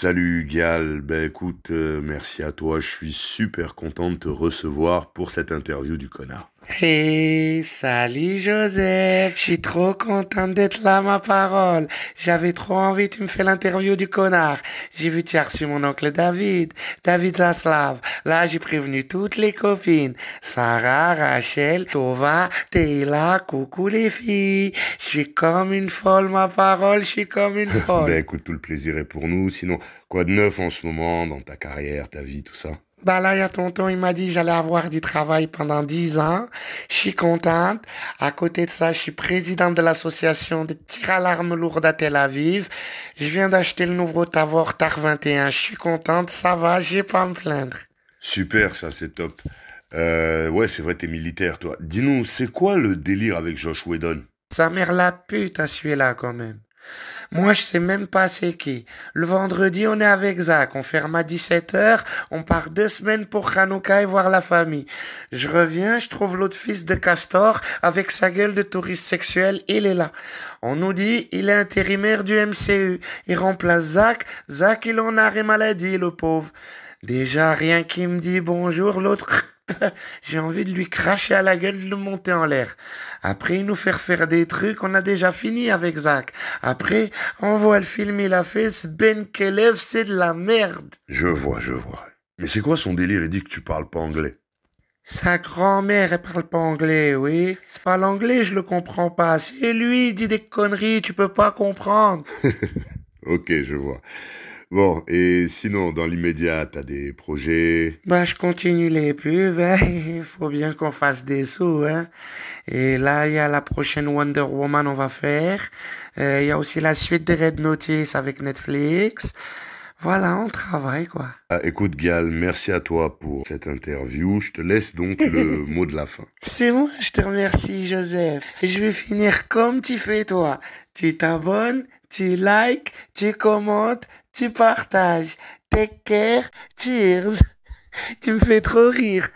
Salut Gal, ben écoute, euh, merci à toi, je suis super content de te recevoir pour cette interview du connard. Hey, salut Joseph, je suis trop content d'être là, ma parole. J'avais trop envie, tu me fais l'interview du connard. J'ai vu, tu as reçu mon oncle David, David Zaslav. Là, j'ai prévenu toutes les copines. Sarah, Rachel, Tova, Teila, coucou les filles. Je suis comme une folle, ma parole, je suis comme une folle. ben écoute, tout le plaisir est pour nous, sinon, quoi de neuf en ce moment, dans ta carrière, ta vie, tout ça bah là, il y a tonton, il m'a dit j'allais avoir du travail pendant 10 ans. Je suis contente. À côté de ça, je suis présidente de l'association des tir à l'arme lourde à Tel Aviv. Je viens d'acheter le nouveau Tavor TAR 21. Je suis contente, ça va, j'ai pas à me plaindre. Super, ça, c'est top. Euh, ouais, c'est vrai, t'es militaire, toi. Dis-nous, c'est quoi le délire avec Josh Whedon Sa mère la pute à celui-là, quand même. Moi, je sais même pas c'est qui. Le vendredi, on est avec Zach. On ferme à 17h. On part deux semaines pour Hanouka et voir la famille. Je reviens, je trouve l'autre fils de Castor avec sa gueule de touriste sexuel. Il est là. On nous dit, il est intérimaire du MCU. Il remplace Zach. Zach, il en a arrêt maladie, le pauvre. Déjà, rien qui me dit bonjour, l'autre J'ai envie de lui cracher à la gueule de le monter en l'air. Après, il nous faire faire des trucs, on a déjà fini avec Zach. Après, on voit le film, il a fait ce Ben Kelev, c'est de la merde. Je vois, je vois. Mais c'est quoi son délire Il dit que tu parles pas anglais. Sa grand-mère, elle parle pas anglais, oui. C'est pas l'anglais, je le comprends pas. C'est lui, il dit des conneries, tu peux pas comprendre. ok, je vois. Bon, et sinon, dans l'immédiat, t'as des projets Bah, je continue les pubs, hein. il faut bien qu'on fasse des sous, hein. Et là, il y a la prochaine Wonder Woman, on va faire. Euh, il y a aussi la suite des Red Notice avec Netflix. Voilà, on travaille, quoi. Ah, écoute, Gal, merci à toi pour cette interview. Je te laisse donc le mot de la fin. C'est moi, je te remercie, Joseph. Je vais finir comme tu fais, toi. Tu t'abonnes, tu likes, tu commentes, tu partages. Take care, cheers. Tu me fais trop rire.